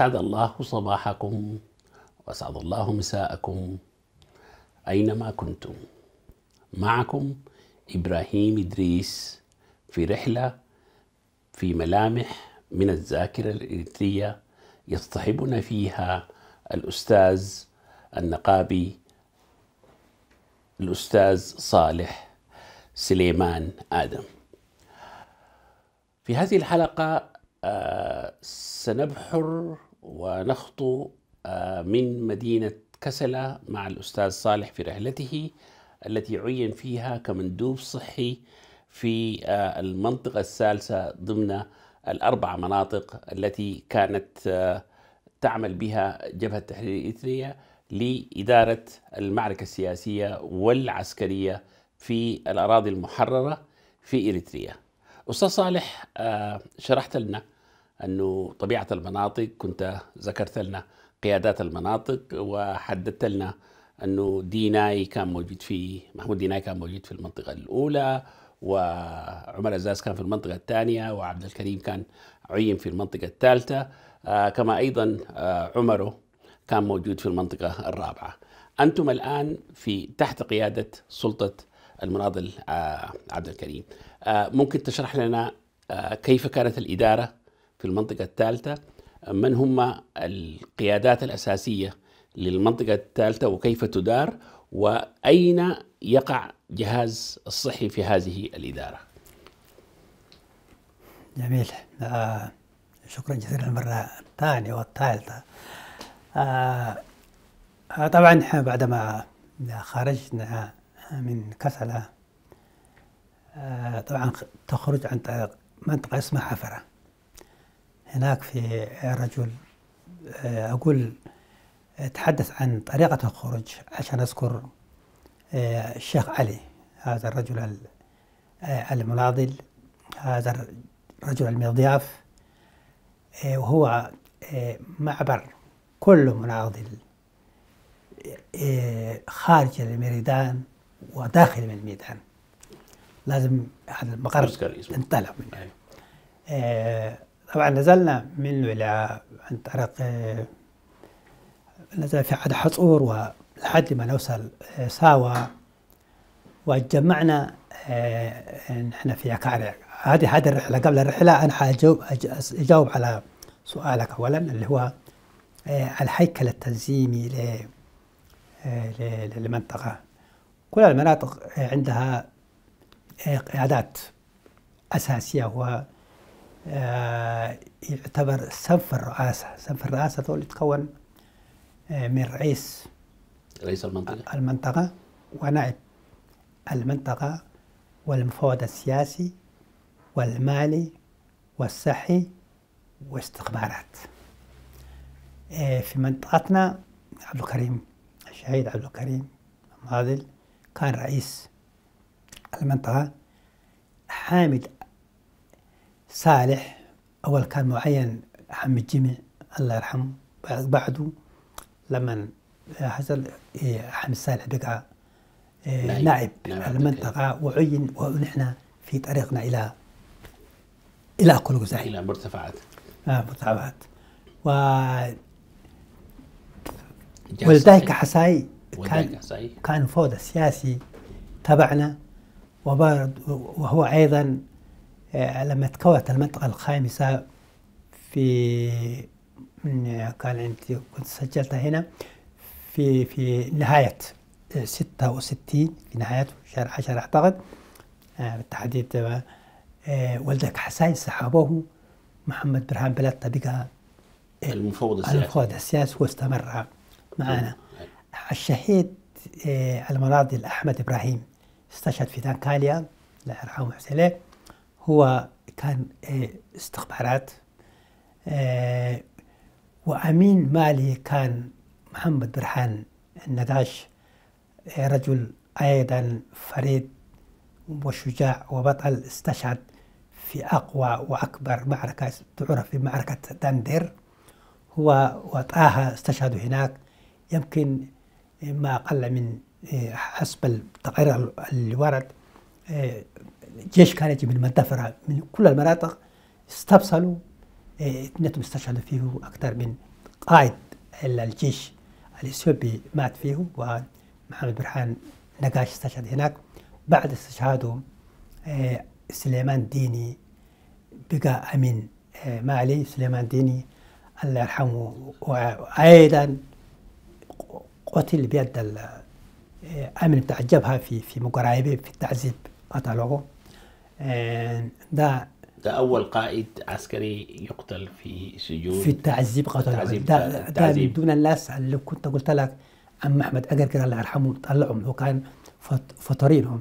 أسعد الله صباحكم وأسعد الله مساءكم أينما كنتم معكم إبراهيم إدريس في رحلة في ملامح من الذاكرة الإريترية يصطحبنا فيها الأستاذ النقابي الأستاذ صالح سليمان آدم في هذه الحلقة آه، سنبحر ونخطو آه، من مدينة كسلة مع الأستاذ صالح في رحلته التي عين فيها كمندوب صحي في آه، المنطقة الثالثة ضمن الأربع مناطق التي كانت آه، تعمل بها جبهة التحرير الإثرية لإدارة المعركة السياسية والعسكرية في الأراضي المحررة في إريتريا أستاذ صالح شرحت لنا انه طبيعه المناطق كنت ذكرت لنا قيادات المناطق وحددت لنا انه ديناي كان موجود في محمود ديناي كان موجود في المنطقه الاولى وعمر ازاز كان في المنطقه الثانيه وعبد الكريم كان عين في المنطقه الثالثه آه كما ايضا آه عمره كان موجود في المنطقه الرابعه. انتم الان في تحت قياده سلطه المناضل آه عبد الكريم. آه، ممكن تشرح لنا آه، كيف كانت الاداره في المنطقة الثالثة من هم القيادات الأساسية للمنطقة الثالثة وكيف تدار وأين يقع جهاز الصحي في هذه الإدارة جميل آه شكرا جزيلا المرة الثانية والثالثة آه آه طبعا بعدما خرجنا من كسلة آه طبعا تخرج عن منطقة اسمها حفرة هناك في رجل آه، أقول آه، تحدث عن طريقة الخروج عشان أذكر آه، الشيخ علي هذا الرجل المناضل هذا الرجل المضياف وهو معبر كل مناضل خارج الميدان وداخل من الميدان لازم هذا المقر ينطلق منه طبعا نزلنا من ولا عن طريق نزل في عاد حصور ولحد ما نوصل آه، ساوى وجمعنا آه، نحن في يكارع هذه هذه الرحلة قبل الرحلة أنا حأجاوب أجاوب على سؤالك أولا اللي هو آه، الهيكل التنظيمي للمنطقة كل المناطق عندها قيادات أساسية آه، يعتبر سف الرئاسة سف الرئاسة هو يتكون آه، من رئيس رئيس المنطقة المنطقة ونائب المنطقة والمفوض السياسي والمالي والصحي واستخبارات آه، في منطقتنا عبد الكريم الشهيد عبد الكريم ماضل كان رئيس المنطقة حامد صالح أول كان معين عم الجمع الله يرحمه بعده لما حصل إيه، عم صالح بقى إيه، نائب المنطقة وعين ونحن في طريقنا إلى إلى جزائر إلى مرتفعات آه مرتفعات و ولذلك حساي كان كان فوضى سياسي تبعنا وبرد وهو أيضا آه، لما تكونت المنطقة الخامسة في كان عندي كنت سجلتها هنا في في نهاية 66 آه، في نهاية شهر 10 أعتقد آه، بالتحديد ولدك حسين سحبوه محمد برهان بلاتة بقى المفوض السياسي المفوض السياسي واستمر معنا الشهيد المراضي أحمد إبراهيم استشهد في تانكاليا الله يرحمه ويحسن هو كان آه، استخبارات آه، وأمين مالي كان محمد برهان النقاش آه، رجل أيضا فريد وشجاع وبطل استشهد في أقوى وأكبر معركة تعرف في معركة دندر هو وطاها استشهدوا هناك يمكن ما أقل من حسب التقرير اللي ورد الجيش كانت من مدفرة من كل المناطق استبصلوا اثنين إيه، استشهدوا فيه أكثر من قائد الجيش الإثيوبي مات فيه ومحمد برهان نقاش استشهد هناك بعد استشهاده إيه، سليمان ديني بقى أمين إيه، مالي سليمان ديني الله يرحمه وأيضا قتل بيد الأمن بتاع الجبهة في في مقرايبه في التعذيب قتلوه ده آه، ده أول قائد عسكري يقتل في سجون في التعذيب قتل ده, ده دون الناس اللي كنت قلت لك أم أحمد أجر كده الله يرحمه طلعهم هو كان فطرينهم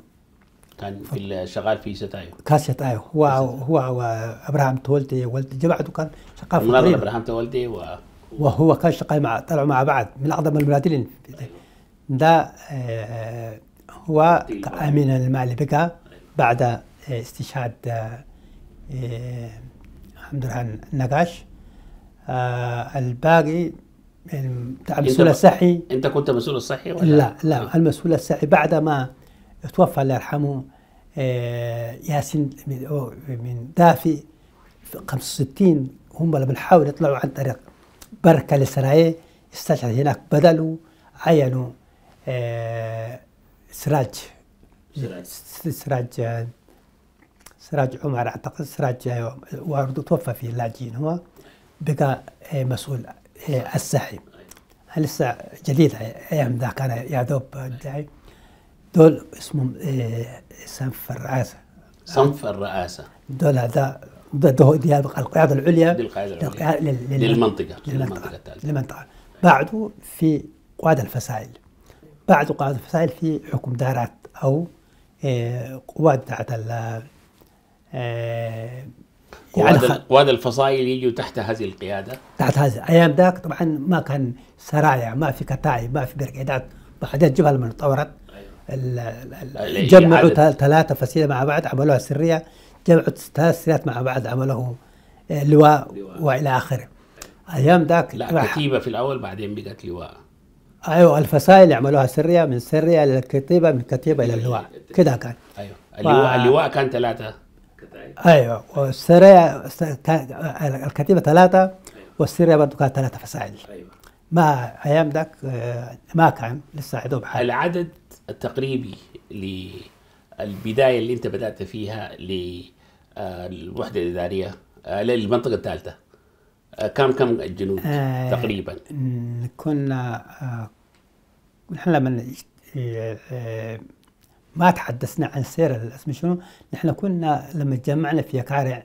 كان في شغال في ستايو كان أيوه. ستايو هو هو وابراهام تولتي والدي جماعته كان شغال في ابراهام تولتي و... وهو كان شغال مع طلعوا مع بعض من اعظم المنادلين ده أيوه. آه، هو امين المالي بقى بعد استشهاد آه، عبد الرحمن نقاش آه، الباقي بتاع يعني المسؤول الصحي انت كنت مسؤول الصحي ولا لا لا آه. المسؤول الصحي بعد ما توفى الله يرحمه ياسين من دافي في 65 هم اللي بنحاول يطلعوا عن طريق بركه لسرايه استشهد هناك بدلوا عينوا سراج سراج سراج سراج عمر اعتقد سراج آه، وارد توفى في اللاجئين هو بقى آه، مسؤول آه، السحي لسه جديد ايام ذاك كان يا دوب الداعي دول اسمهم سنف الرئاسه صنف الرئاسه دول هذا دي القياده العليا للقياده للمنطقه للمنطقه للمنطقه بعده في قواد الفسائل بعده قواد الفسائل في حكم دارات او قواد بتاعت آه، يعني وهذا الفصائل يجوا تحت هذه القياده؟ تحت هذه ايام ذاك طبعا ما كان سرايا ما في كتائب ما في برقيدات بعدين جبهه لما تطورت جمعوا ثلاثه فصيله مع بعض عملوها سريه جمعوا ثلاث سريات مع بعض عملوه آه، لواء, والى اخره ايام ذاك لا كتيبه في الاول بعدين بقت لواء ايوه الفصائل عملوها سريه من سريه الى الكتيبه من كتيبه الى اللواء كذا كان ايوه اللواء, اللواء كان ثلاثه ايوه والسريع الكتيبه ثلاثه والسرية أيوة. والسريع برضه كانت ثلاثه فسائل ايوه ما ايام ذاك آه، ما كان لسه عدو حاجه العدد التقريبي للبدايه اللي انت بدات فيها للوحده آه، الاداريه آه، للمنطقه الثالثه كم كم الجنود تقريبا؟ كنا نحن لما ما تحدثنا عن سير الاسم شنو نحن كنا لما تجمعنا في كارع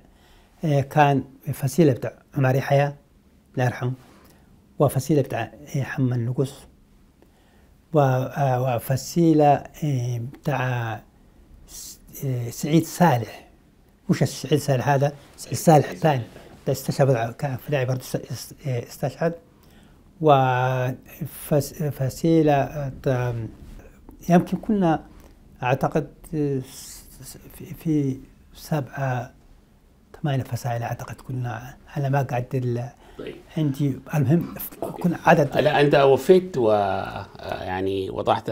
آه، كان فصيلة بتاع عمر حياة الله يرحمه وفصيلة بتاع آه، حم النقص آه، وفصيلة بتاع سعيد صالح مش سعيد صالح هذا سعيد صالح الثاني ده استشهد كان في لاعب برضه استشهد وفصيلة يمكن كنا أعتقد في سبعة ثمانية فسائل أعتقد كنا أنا ما قعدت طيب. عندي المهم كنا عدد لا أنت وفيت و يعني وضعت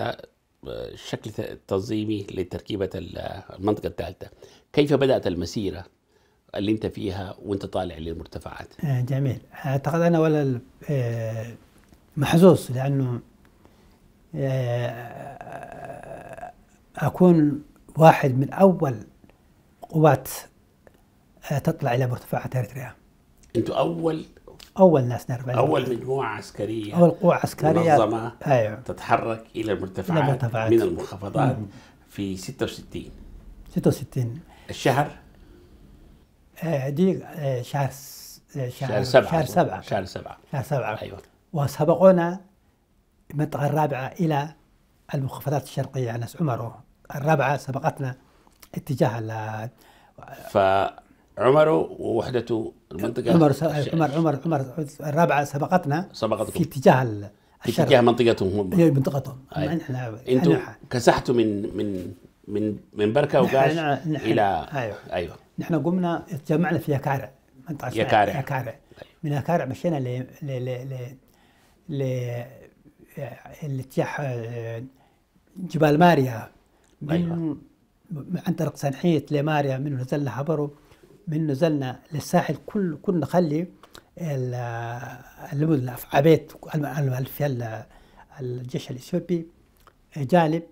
الشكل آه، التنظيمي لتركيبة المنطقة الثالثة كيف بدأت المسيرة اللي أنت فيها وأنت طالع للمرتفعات آه، جميل أعتقد أنا ولا آه، محظوظ لأنه أكون واحد من أول قوات آه، تطلع إلى مرتفعات أريتريا أنتوا أول أول ناس نرفع أول مجموعة عسكرية أول قوة عسكرية منظمة أيوه. تتحرك إلى المرتفعات, المرتفعات. من المنخفضات في 66 66 الشهر آه، دي آه، شهر شهر, شهر سبعة شهر سبعة شهر سبعة شهر سبعة أيوه وسبقونا المنطقة الرابعة إلى المنخفضات الشرقية على ناس عمره الرابعة سبقتنا اتجاه فعمره ووحدته المنطقة عمر عمر عمر عمر الرابعة سبقتنا سبقتكم في اتجاه في اتجاه منطقتهم هم منطقتهم أيوه. انتم كسحتوا من من من من بركه وقاش الى ايوه ايوه نحن قمنا تجمعنا في يكارع منطقه يكارع يكارع من يكارع مشينا ل ل ل ل ل جبال ماريا من أيوة. عن طريق سنحيت لماريا من نزلنا حبرو من نزلنا للساحل كل كنا نخلي عبيت في الجيش الاثيوبي جالب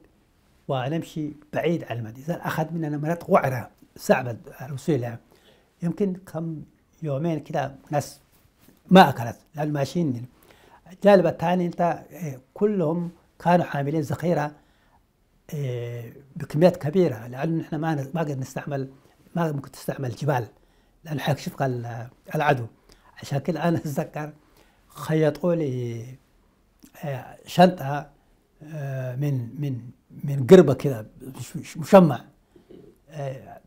ونمشي بعيد عن المدينه اخذ مننا مناطق وعره صعب الوصول لها يمكن كم يومين كده ناس ما اكلت لان ماشيين جالب الثاني انت إيه، كلهم كانوا حاملين ذخيره آه، بكميات كبيره لانه نحن ما ما قد نستعمل ما ممكن تستعمل جبال لانه حيكشفها العدو عشان كذا انا اتذكر خيطوا لي آه، شنطه آه، من من من قربه كذا مشمع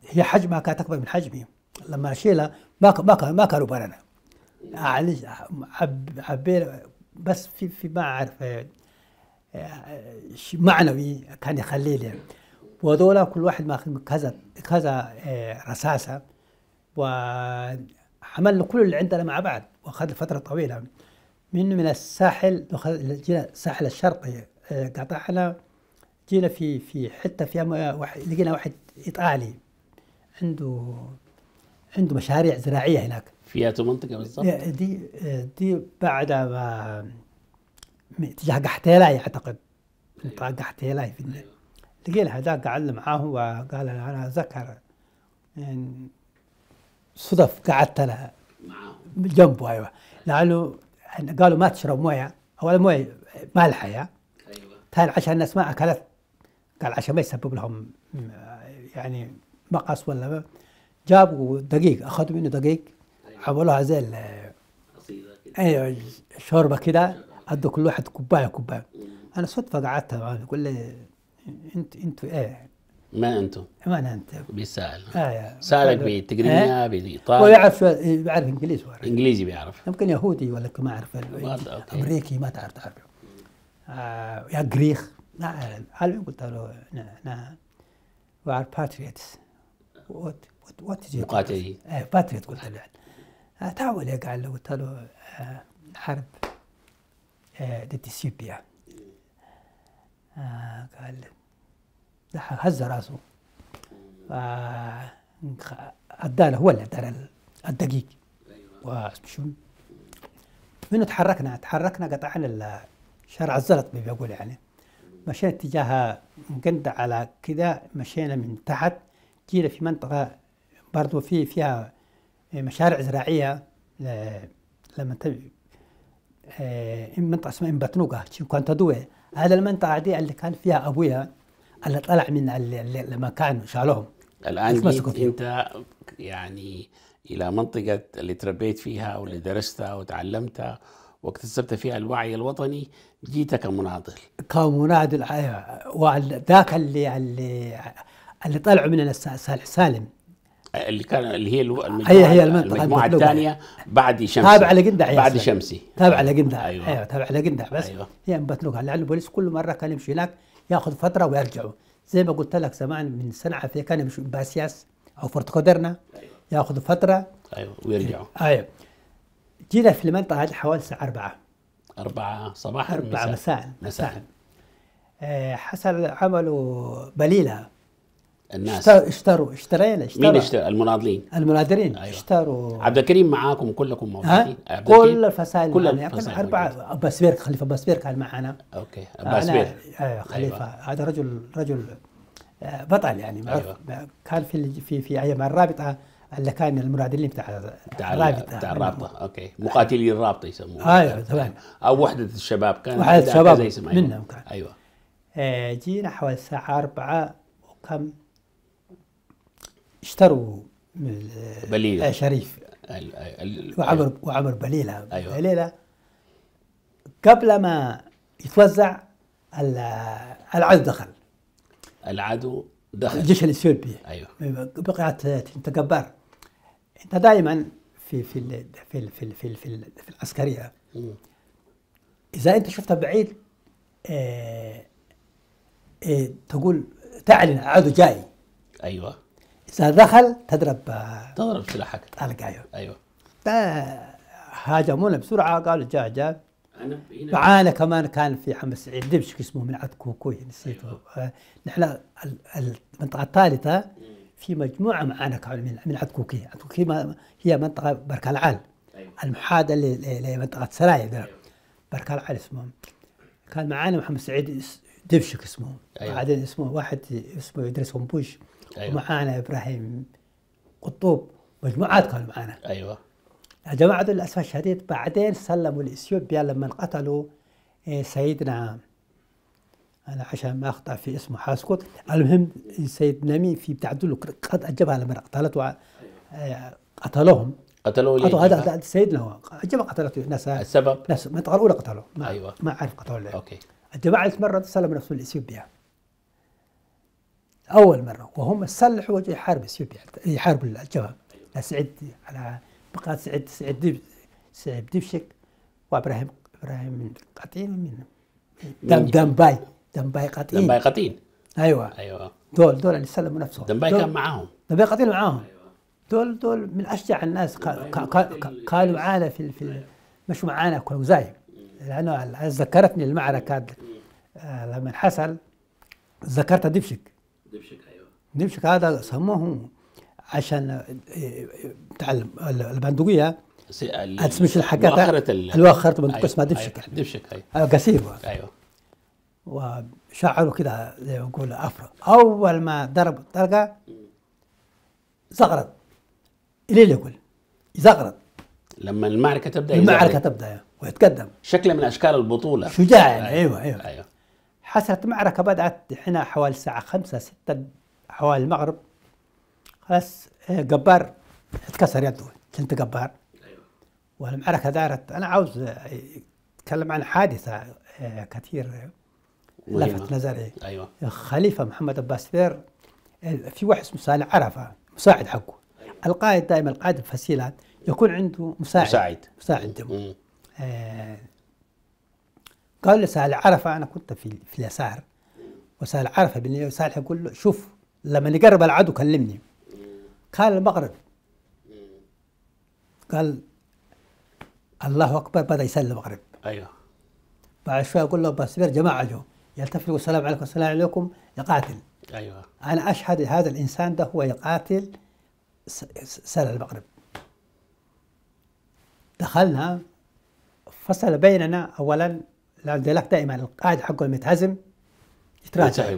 هي حجمها كانت اكبر من حجمي لما اشيلها ما ما ما كانوا برنا عبينا بس في في ما اعرف آه، معنوي كان يخليه لهم وهذول كل واحد ماخذ كذا كذا آه، رصاصة وحمل كل اللي عندنا مع بعض وأخذ فترة طويلة من من الساحل جينا الساحل الشرقي آه، قطعنا جينا في في حتة فيها واحد لقينا واحد إيطالي عنده عنده مشاريع زراعية هناك في هذه المنطقة بالضبط دي دي بعد ما جحتيلاي اعتقد انطاق إيه. جحتيلاي في النهاية لقي هذاك قعد معاه وقال انا ذكر يعني صدف قعدت لها جنبه ايوه لعله قالوا ما تشرب مويه اول مويه مالحه يا ايوه ثاني عشان الناس ما اكلت قال عشان ما يسبب لهم يعني مقص ولا ما جابوا دقيق اخذوا منه دقيق أيوة. عملوها زي ايوه شوربه كده هذا كل واحد كوبايه كوبايه انا صدفه قعدت معاه يقول لي انت انت ايه من انتم؟ من انت؟ بيسال آه سالك بالتقريبا إيه؟ بالايطالي طيب. هو يعرف يعرف انجليزي وعرف. انجليزي بيعرف يمكن يهودي ولا ما اعرف امريكي ما تعرف تعرف آه يا جريخ إيه، قلت له انا وي ار باتريوتس وات وات از مقاتلين ايه باتريوت قلت له تعال يا قال قلت له حرب لإثيوبيا آه، آه، قال هز راسه آه، اداله هو اللي اداله الدقيق وشو منه تحركنا تحركنا قطعنا شارع الزلط بيقول يعني مشينا اتجاه مقندة على كده مشينا من تحت جينا في منطقة برضو في فيها مشاريع زراعية لما من آه، منطقه اسمها امباتنوغا دوي هذا المنطقه دي اللي كان فيها ابويا اللي طلع من المكان شالوهم الان انت يعني الى منطقه اللي تربيت فيها واللي درستها وتعلمتها واكتسبت فيها الوعي الوطني جيت كمناضل كمناضل آه، ذاك اللي اللي اللي طلعوا من السالم اللي كان اللي هي المجموعه هي هي المجموعه الثانيه بعد شمسي تابع لقندع بعد شمسي تابع لقندع ايوه, أيوة تابع لقندع بس أيوة. هي مبتلوقها لان البوليس كل مره كان يمشي هناك ياخذ فتره ويرجعوا زي ما قلت لك زمان من صنعاء في كان يمشي باسياس او فورت كودرنا أيوة. ياخذ فتره ايوه ويرجعوا ايوه جينا في المنطقه هذه حوالي الساعه 4 4 صباحا 4 مساء مساء, مساء. مساء. آه، حصل عمله بليله الناس اشتروا اشتروا اشترينا اشترى مين اشترى المناضلين المناضلين أيوة. اشتروا عبد الكريم معاكم كلكم موجودين كل الفصائل كل الفصائل أربعة ابا بيرك خليفة ابا بيرك كان معنا اوكي ابا بيرك أيوة،, ايوه خليفة أيوة. هذا رجل رجل آه، بطل يعني أيوة. معروف أيوة. كان في في في ايام الرابطه اللي كان المناضلين بتاع بتاع الرابطه بتاع الرابطه اوكي مقاتلي الرابطه يسموه ايوه تمام أيوة. او وحده الشباب كان وحده الشباب منهم كان ايوه آه، جينا حوالي الساعه 4 وكم اشتروا بليلة آه، شريف وعمر وعمر بليلة أيوة. بليلة قبل ما يتوزع العدو دخل العدو دخل الجيش الاثيوبي ايوه بقيت تتكبر انت دائما في في في في في, في, في العسكريه اذا انت شفتها بعيد آه آه تقول تعلن عدو جاي ايوه اذا دخل تضرب تضرب سلاحك القايو ايوه هاجمونا بسرعه قالوا جاء جاء معانا كمان كان في عم سعيد دبشك اسمه من عد كوكوي يعني نسيته أيوة. آه، نحن المنطقه الثالثه في مجموعه معانا كانوا من من عند كوكي عد كوكي هي منطقه العال أيوة. المحاده لمنطقه سرايا أيوة. العال اسمهم كان معانا محمد سعيد دبشك اسمه أيوة. بعدين اسمه واحد اسمه يدرس ومبوش أيوة. ومعانا ابراهيم قطوب مجموعات كانوا معانا ايوه الجماعه للاسف الشديد بعدين سلموا لاثيوبيا لما قتلوا آه، سيدنا انا عشان ما اخطا في اسمه حاسكوت المهم سيد نمي في بتاع دول قد اجبها لما قتلته آه، قتلوهم قتلوه ليه؟ هذا سيدنا هو الجماعه قتلته ناس السبب؟ ناس المنطقه الاولى قتلوه ما ايوه ما اعرف قتلوه ليه اوكي الجماعه اللي تمرد سلموا نفسهم لاثيوبيا أول مرة وهم سلحوا وجه يحارب اثيوبيا يحارب الجواب سعد على بقى سعد سعد ديب سعد دبشك وابراهيم ابراهيم قطين من دم دمباي دمباي قطين دمباي قطين ايوه ايوه دول دول اللي سلموا نفسهم دمباي كان معاهم دمباي قطين معاهم أيوة. دول دول من اشجع الناس قالوا معانا في في مش معانا كوزاي لانه ذكرتني المعركه آه، لما حصل ذكرت دبشك دبشك ايوه دبشك هذا سموه عشان بتاع آه، البندقيه اسمش الحكايه مؤخرة الواخرة البندقية أيوه، اسمها دبشك أيوة. دبشك يعني. ايوه قصيبه ايوه وشعره كده زي ما يقول افرق اول ما ضرب الطلقه زغرت اللي يقول زغرت لما المعركه تبدا المعركه تبدا ويتقدم شكل من اشكال البطوله شجاع يعني أيوة. ايوه, أيوة. حصلت معركة بدأت هنا حوالي الساعة خمسة ستة حوالي المغرب خلاص آه، جبار اتكسر يده كنت جبار والمعركة دارت أنا عاوز أتكلم آه، عن حادثة آه، كثير لفت نظري أيوة. خليفة محمد عباس فير في واحد اسمه صالح عرفة مساعد حقه أيوة. القائد دائما القائد الفسيلات الفصيلات يكون عنده مساعد مساعد مساعد قال سأل عرفة أنا كنت في في اليسار وسال عرفة بن صالح يقول له شوف لما يقرب العدو كلمني قال المغرب قال الله أكبر بدأ يسلم المغرب أيوه بعد شوية أقول له بس جماعة جو يلتفت والسلام عليكم السلام عليكم يقاتل أيوه أنا أشهد هذا الإنسان ده هو يقاتل سال المغرب دخلنا فصل بيننا أولا لك دائما القائد حقه يتهزم يتراجع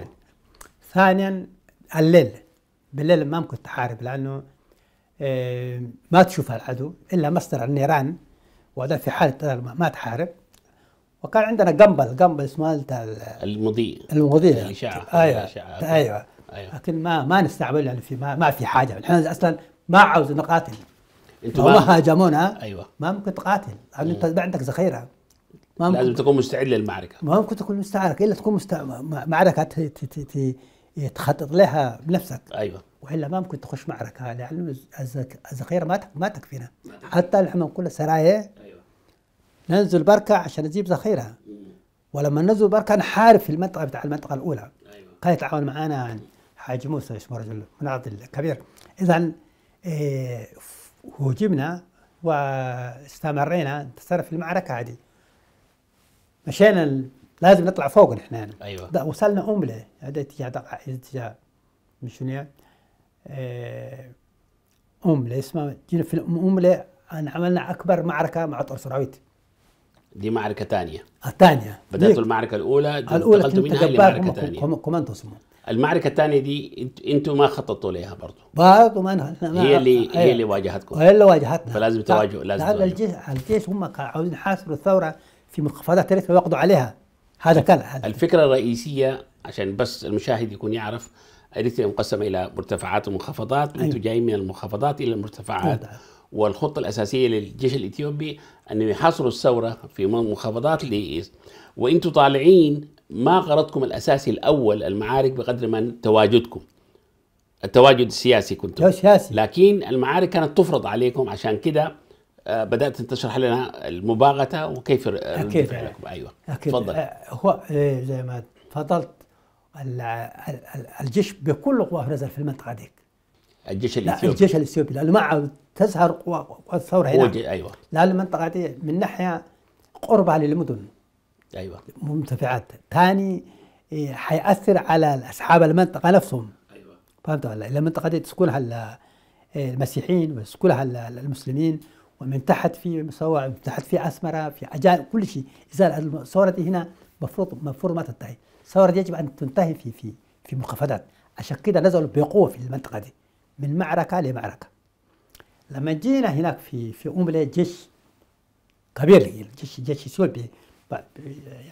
ثانيا الليل بالليل ما ممكن تحارب لانه آه، ما تشوف العدو الا مصدر النيران وهذا في حاله ما تحارب وكان عندنا قنبل جنبل اسمه المضيء المضيء الاشعه أيوة،, ايوه الإشاعة. ايوه ايوه لكن ما ما نستعمل لانه في ما, ما في حاجه احنا اصلا ما عاوز نقاتل انتوا ما هاجمونا ايوه ما ممكن تقاتل انت عندك ذخيره ما لازم ممكن. تكون مستعد للمعركه ما ممكن تكون مستعرك الا تكون مست... معركه ت... ت... ت... تخطط لها بنفسك ايوه والا ما ممكن تخش معركه لان الذخيره ما ما تكفينا حتى نحن نقول سرايا ايوه ننزل بركه عشان نجيب ذخيره ولما ننزل بركه نحارب في المنطقه بتاع المنطقه الاولى ايوه كان يتعاون معنا حاج موسى اسمه رجل مناضل كبير اذا إيه هجمنا واستمرينا نتصرف في المعركه هذه مشينا لازم نطلع فوق نحن يعني. ايوه ده وصلنا امله هذا اتجاه اتجاه مشينا امله آه، اسمها جينا في امله عملنا اكبر معركه مع طرسراويت دي معركه ثانيه الثانيه بدات المعركه الاولى الاولى كنت منها لمعركه ثانيه اسمه المعركه الثانيه دي انتوا ما خططتوا لها برضه برضه ما هي اللي هي, إيه. هي اللي واجهتكم هي اللي واجهتنا فلازم تواجهوا لازم تواجهوا الجيش الجيش هم عاوزين يحاصروا الثوره في منخفضات الريت ويقضوا عليها هذا كان هذا الفكره الرئيسيه عشان بس المشاهد يكون يعرف اريتريا مقسمه الى مرتفعات ومنخفضات انتم أيوه. جايين من المنخفضات الى المرتفعات أيوة. والخطه الاساسيه للجيش الاثيوبي انه يحاصروا الثوره في منخفضات وانتم طالعين ما غرضكم الاساسي الاول المعارك بقدر ما تواجدكم التواجد السياسي كنتم سياسي لكن المعارك كانت تفرض عليكم عشان كده آه، بدات تشرح لنا المباغته وكيف كيف ايوه أكيد. تفضل آه، هو آه، زي ما تفضلت الجيش بكل قواه نزل في المنطقه ديك الجيش الاثيوبي الجيش الاثيوبي لانه ما تزهر قوى الثوره هنا ايوه لا المنطقه دي من ناحيه قربها للمدن ايوه مرتفعات ثاني حيأثر على اصحاب المنطقه نفسهم ايوه فهمت ولا المنطقه دي تسكنها المسيحيين ويسكنها المسلمين ومن تحت في مصور من تحت في عسمره في عجائب كل شيء اذا الثوره هنا مفروض مفروض ما تنتهي الثوره يجب ان تنتهي في في في مخافضات عشان كده نزلوا بقوه في المنطقه دي من معركه لمعركه لما جينا هناك في في أملة جيش كبير جيش جيش اثيوبي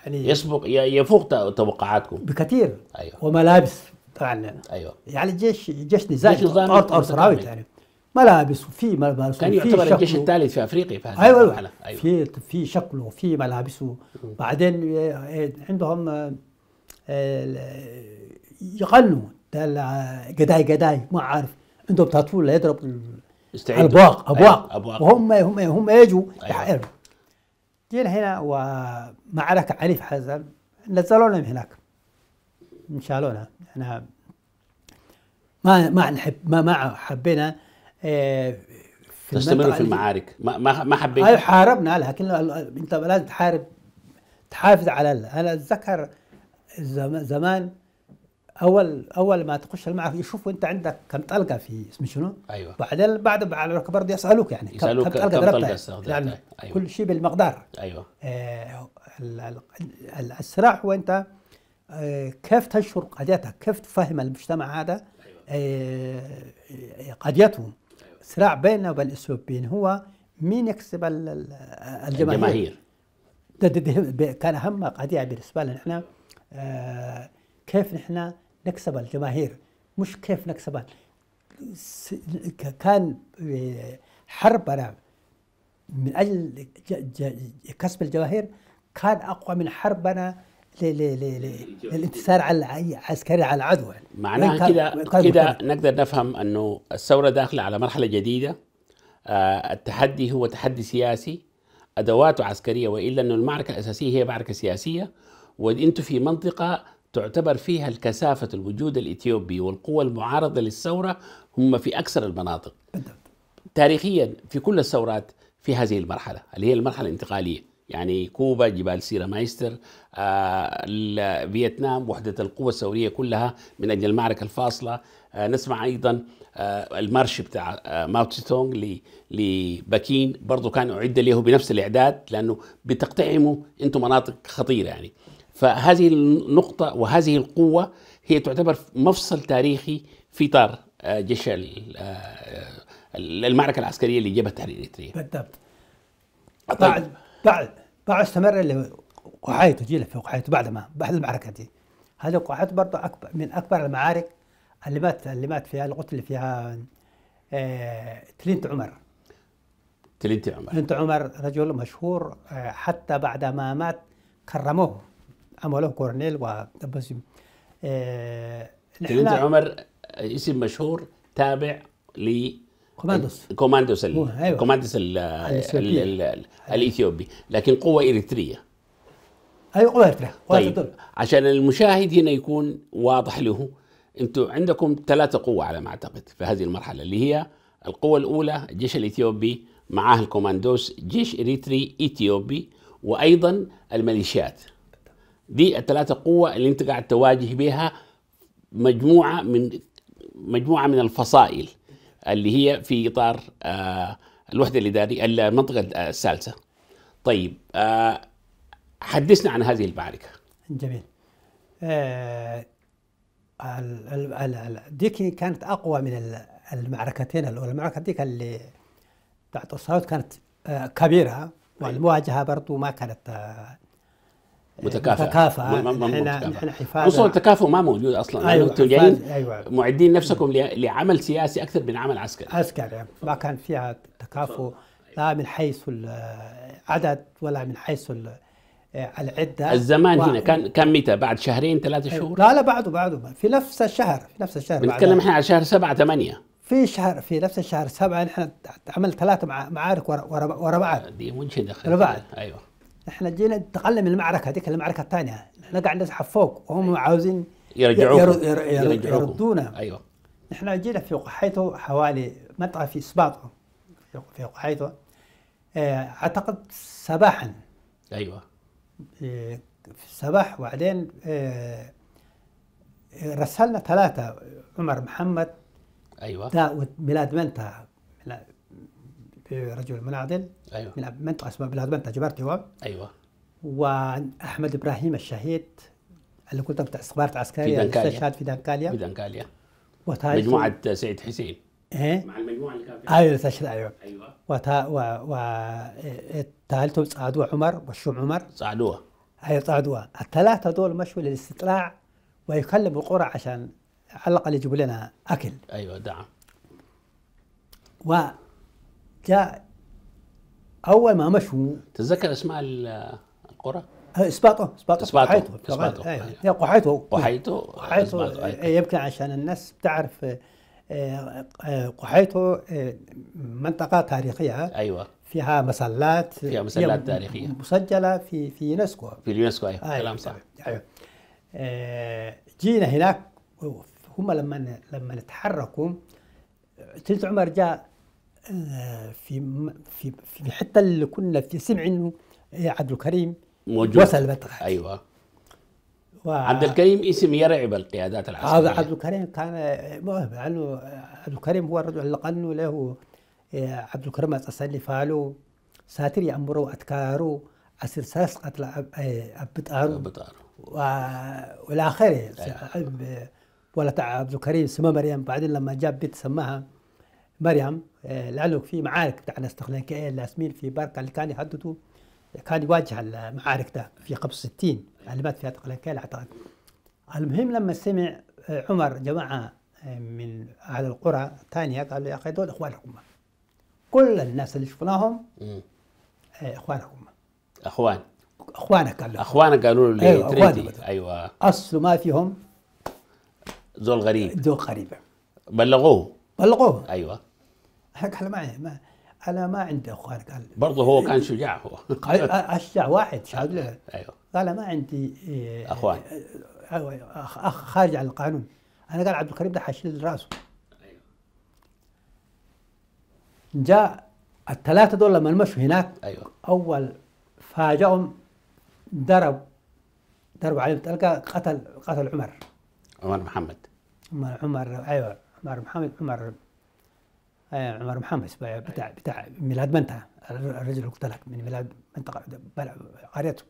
يعني يسبق يفوق توقعاتكم بكثير ايوه وملابس طبعا ايوه يعني جيش جيش نزاع جيش طار يعني ملابسه في ملابسه كان يعتبر الجيش الثالث في افريقيا في هذه أيوة،, أيوة المرحله ايوه في في شكله في ملابسه بعدين آه، آه، عندهم آه، يغنوا قداي قداي ما عارف عندهم تطول يضرب أيوة، ابواق ابواق وهم هم هم يجوا أيوة. يحقروا أيوة. جينا هنا ومعركه عنيف حزن نزلونا من هناك شالونا احنا ما ما نحب ما ما حبينا آه، في تستمر في المعارك ما ما حبيت ايوه حاربنا لكن انت لازم تحارب تحافظ على انا اتذكر زمان اول اول ما تخش المعركه يشوفوا انت عندك كم طلقه في اسم شنو؟ ايوه بعدين بعد على الكبار يسالوك يعني يسألوك كم, كم طلقه يعني أيوة. كل شيء بالمقدار ايوه آه الصراع هو انت آه كيف تنشر قضيتك؟ كيف تفهم المجتمع هذا آه قضيتهم؟ صراع بيننا وبين الاثيوبيين هو مين يكسب الجماهير, الجماهير. ده كان اهم قضيه بالنسبه لنا احنا آه، كيف نحن نكسب الجماهير مش كيف نكسبها كان آه، حربنا من اجل كسب الجماهير كان اقوى من حربنا للانتصار على عسكري على العدو يعني. معناها كده كده نقدر نفهم انه الثوره داخله على مرحله جديده آه التحدي هو تحدي سياسي ادواته عسكريه والا انه المعركه الاساسيه هي معركه سياسيه وانتم في منطقه تعتبر فيها الكثافه الوجود الاثيوبي والقوى المعارضه للثوره هم في اكثر المناطق بالضبط. تاريخيا في كل الثورات في هذه المرحله اللي هي المرحله الانتقاليه يعني كوبا جبال سيرا مايستر آه فيتنام وحدة القوى الثورية كلها من أجل المعركة الفاصلة آه نسمع أيضا آه المارش بتاع آه ماو تونغ لبكين برضو كان أعد له بنفس الإعداد لأنه بتقتحموا أنتم مناطق خطيرة يعني فهذه النقطة وهذه القوة هي تعتبر مفصل تاريخي في إطار آه جيش آه، المعركة العسكرية جابت تحرير الإريترية بالضبط طيب. طيب. بعد بعد استمر قحايته جيله في قحايته بعد ما بعد المعركه دي هذه قحايته برضه اكبر من اكبر المعارك اللي مات اللي مات فيها القتل قتل فيها آه تلينت عمر تلينت عمر تلينت عمر رجل مشهور آه حتى بعد ما مات كرموه عملوه كورنيل و آه تلينت عمر اسم مشهور تابع ل كوماندوس كوماندوس ال... أيوة. كوماندوس ال... ال... ال... ال... الاثيوبي لكن قوه اريتريه ايوه قوه اريتريه طيب عشان المشاهد هنا يكون واضح له انتم عندكم ثلاثه قوى على ما اعتقد في هذه المرحله اللي هي القوه الاولى الجيش الاثيوبي معاه الكوماندوس جيش اريتري اثيوبي وايضا الميليشيات دي الثلاثه قوه اللي انت قاعد تواجه بها مجموعه من مجموعه من الفصائل اللي هي في اطار آه، الوحده الاداريه المنطقه آه، الثالثه. طيب آه، حدثنا عن هذه المعركه. جميل. آه ديكي كانت اقوى من المعركتين الاولى، المعركه ديك اللي بتاعت الصوت كانت كبيره أيوة. والمواجهه برضو ما كانت متكافئه متكافئه احنا حفاظ التكافؤ ما موجود اصلا ايوه انتم جايين أيوة. معدين نفسكم لعمل سياسي اكثر من عمل عسكري عسكري يعني ما كان فيها تكافؤ لا من حيث العدد ولا من حيث العده الزمان و... هنا كان كان متى بعد شهرين ثلاثة أيوة. شهور؟ لا لا بعده بعده في نفس الشهر في نفس الشهر بنتكلم احنا على شهر سبعة ثمانية في شهر في نفس الشهر سبعة نحن عملنا ثلاثة معارك ورا ورا بعض دي وين دخل ورا بعض ايوه احنا جينا نتعلم المعركه هذيك المعركه الثانيه احنا قاعد نزحف فوق وهم أيوة. عاوزين يرجعوك يردونا ايوه احنا جينا في قحيته حوالي مطعم في سباط في قحيته آه، اعتقد صباحا ايوه في آه، الصباح وبعدين آه، رسلنا ثلاثه عمر محمد ايوه دا بلاد منتهى برجل المنعدل ايوه من منطقه اسمها بلاد بنت جبرتوا أيوه. ايوه واحمد ابراهيم الشهيد اللي كنت بتاع استخبارات عسكريه في دنكاليا في دانكاليا في دنكاليا مجموعه سيد حسين ايه مع المجموعه اللي كانت ايوه استشهد ايوه ايوه وتا و و تالتهم صعدوا عمر والشوم عمر صعدوها ايوه صعدوها الثلاثه دول مشوا للاستطلاع ويكلموا القرى عشان على الاقل يجيبوا لنا اكل ايوه دعم و جاء اول ما مشوا تتذكر اسماء القرى؟ اسباطو أه، اسباطو اسباطو اسباطه قحيطو قحيته إيه، إيه، قحيته يمكن عشان الناس تعرف إيه، قحيطو منطقه تاريخيه ايوه فيها مسلات فيها مسلات تاريخيه مسجله في في يونسكو في اليونسكو ايوه, أيوة، كلام صح أيوة. أيوة. جينا هناك هم لما لما تحركوا تلت عمر جاء في في في الحته اللي كنا في سمع انه عبد الكريم موجود وصل بتغادي ايوه و... عبد الكريم اسم يرعب القيادات العسكريه عبد الكريم كان مؤهب عنه عبد الكريم هو الرجل اللي قنوا له آه، عبد الكريم أتصني فالو ساتر يأمروا أتكارو أسر ساس قتل أبتارو آه، أبتارو و... والآخر أيوة. ولا عبد الكريم سما مريم بعدين لما جاب بيت سماها مريم آه، لانه في معارك بتاعنا استخدام إيه، الاسمين في بارك اللي كان يحددوا كان يواجه المعارك ده في 60 اللي مات فيها تقلنكيل اعتقد المهم لما سمع آه، عمر جماعه آه، من اهل القرى الثانيه قالوا يا اخي دول اخوانكم كل الناس اللي شفناهم اخوانكم اخوان اخوانك قالوا اخوانك قالوا لي ايوه أخوانك ايوه أصل ما فيهم ذول غريب ذول غريب بلغوه بلغوه ايوه حق احنا ما ما انا ما عندي اخوان قال برضه هو كان شجاع هو اشجع واحد شهد له ايوه قال ما عندي إيه، اخوان ايوه اخ خارج عن القانون انا قال عبد الكريم ده حشيل راسه ايوه جاء الثلاثه دول لما مشوا هناك ايوه اول فاجئهم ضرب ضرب عليهم تلقى قتل قتل عمر عمر محمد عمر عمر ايوه عمر محمد عمر آه، عمر محمد بتاع بتاع ميلاد منتهى الرجل اللي قلت لك من ميلاد منطقه قريته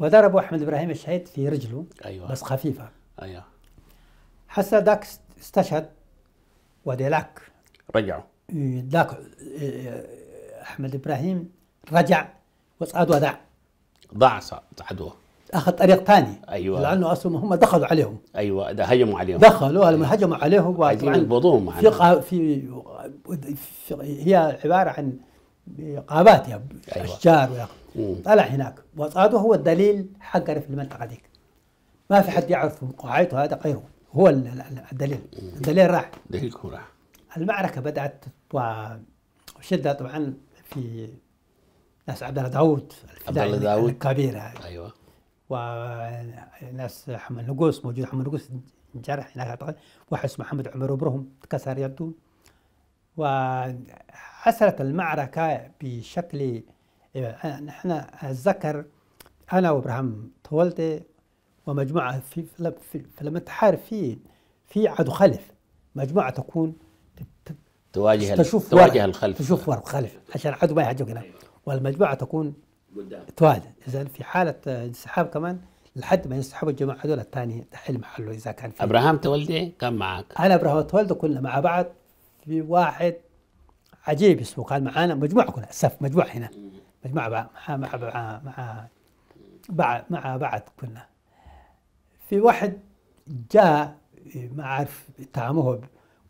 وضربوا احمد ابراهيم الشهيد في رجله أيوة. بس خفيفه ايوه حس ذاك استشهد وديلاك رجعوا ذاك آه، آه، احمد ابراهيم رجع وصعد وضع ضاع صعد عدوه اخذ طريق ثاني ايوه لانه اصلا هم دخلوا عليهم ايوه ده هجموا عليهم دخلوا لما أيوة. هجموا عليهم طبعا في, في هي عباره عن غابات أيوة. اشجار طلع هناك وصادوا هو الدليل حق في المنطقه ديك ما في حد يعرف قاعدته هذا غيره هو الدليل الدليل راح دليل راح المعركه بدات وشده طبعا في ناس عبد الله داوود عبد الله داوود الكبيره ايوه وناس حمد نقوس موجود حمد نقوس جرح هناك اعتقد اسمه محمد عمر وبرهم كسر يده وحصلت المعركة بشكل نحن أتذكر أنا وإبراهيم طولتي ومجموعة في, فلما لما تحارب في في عدو خلف مجموعة تكون تواجه تشوف تواجه الخلف تشوف ورق خلف عشان عدو ما يهاجمك أيوة. والمجموعة تكون قدام توالى اذا في حاله انسحاب كمان لحد ما ينسحبوا الجماعه هذول الثاني تحل محله اذا كان في ابراهام تولدي كان معك انا ابراهام تولدي كنا مع بعض في واحد عجيب اسمه كان معانا مجموعه كلها السف مجموعه هنا مجموعه مع مع مع مع بعض مع, بعض كنا في واحد جاء ما اعرف اتهموه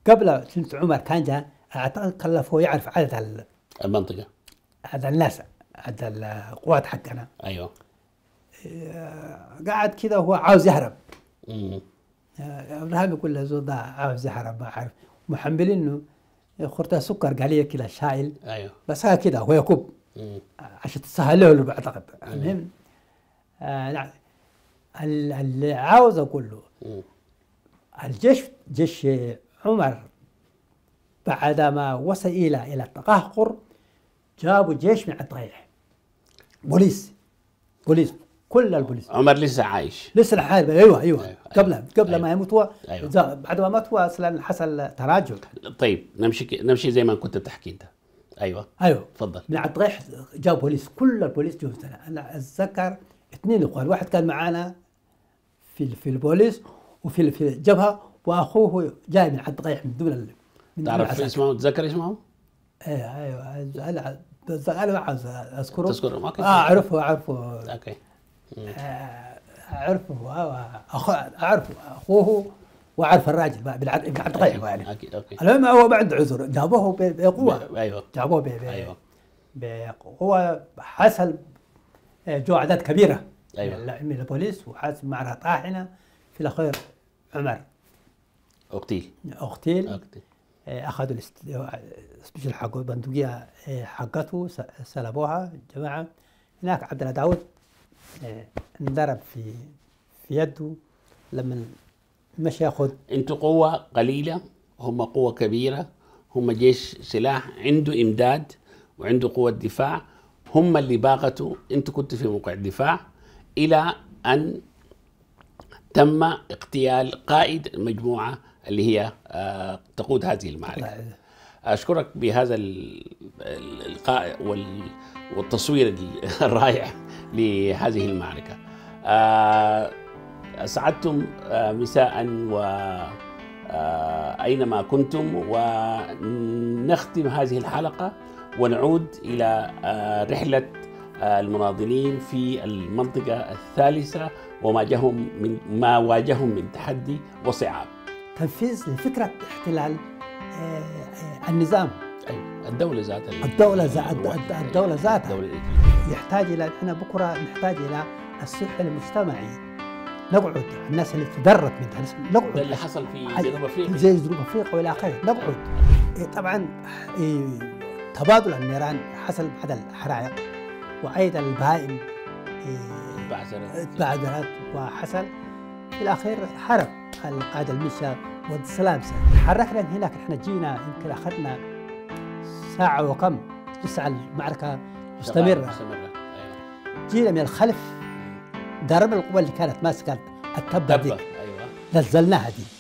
قبل سنة عمر كان جاء اعتقد كلفه يعرف عدد المنطقه هذا الناس حتى القوات حقنا ايوه آه، قاعد كده وهو عاوز يهرب امم الارهابي آه، يقول له زود عاوز يهرب ما عارف محملينه خرطه سكر لي كذا شايل ايوه بس هذا كذا هو يكب عشان تسهل له بعتقد أيوه. المهم آه، نعم. اللي عاوز اقوله الجيش جيش عمر بعدما وصل الى الى التقهقر جابوا جيش من الطريح بوليس بوليس كل البوليس عمر لسه عايش لسه عايش ايوه ايوه, أيوة. قبل أيوة. قبل أيوة. ما يموت هو أيوة. بعد ما مات هو اصلا حصل تراجع طيب نمشي نمشي زي ما كنت بتحكي انت ايوه ايوه تفضل من عبد الريح جاء بوليس كل البوليس جو انا اتذكر اثنين اخوان واحد كان معانا في في البوليس وفي في الجبهه واخوه جاي من عبد الريح من دول تعرف اسمه تذكر اسمه؟ إيه، ايوه ايوه بس غالبا اذكره تذكرهم اوكي اه اعرفه اعرفه اوكي آه، اعرفه آه، اعرفه اخوه واعرف الراجل ابن قاعد يعني اكيد اوكي المهم هو ما عنده عذر جابوه بقوه ايوه جابوه ايوه هو حصل آه، جو اعداد كبيره ايوه من البوليس وحاسب معركه طاحنه في الاخير عمر اغتيل اغتيل اخذوا السبيشال حقه البندقيه آه، حقته سلبوها جماعه هناك عبد الله داوود آه، انضرب في في يده لما مش ياخذ انتوا قوه قليله هم قوه كبيره هم جيش سلاح عنده امداد وعنده قوه دفاع هم اللي باغتوا انتوا كنتوا في موقع الدفاع الى ان تم اغتيال قائد المجموعه اللي هي آه، تقود هذه المعركة نعم. أشكرك بهذا الإلقاء والتصوير الرائع لهذه المعركة آه، أسعدتم آه، مساء و أينما كنتم ونختم هذه الحلقة ونعود إلى رحلة المناضلين في المنطقة الثالثة وما واجههم من تحدي وصعاب تنفيذ لفكره احتلال آه، النظام الدولة ذاتها الدولة ذاتها الدولة ذاتها يحتاج إلى نحن بكرة نحتاج إلى الصلح المجتمعي نقعد الناس اللي تدرت من درس نقعد اللي حصل في جنوب افريقيا زي جنوب افريقيا والى اخره نقعد إيه، طبعا إيه، تبادل النيران حصل بعد الحرائق وايضا البهائم تبعثرت إيه، وحصل في الاخير حرب القاده المشى ود تحركنا من هناك احنا جينا يمكن اخذنا ساعه وكم تسع المعركه مستمره أيوة. جينا من الخلف درب القوه اللي كانت ماسكه التبه دي أيوة. نزلناها دي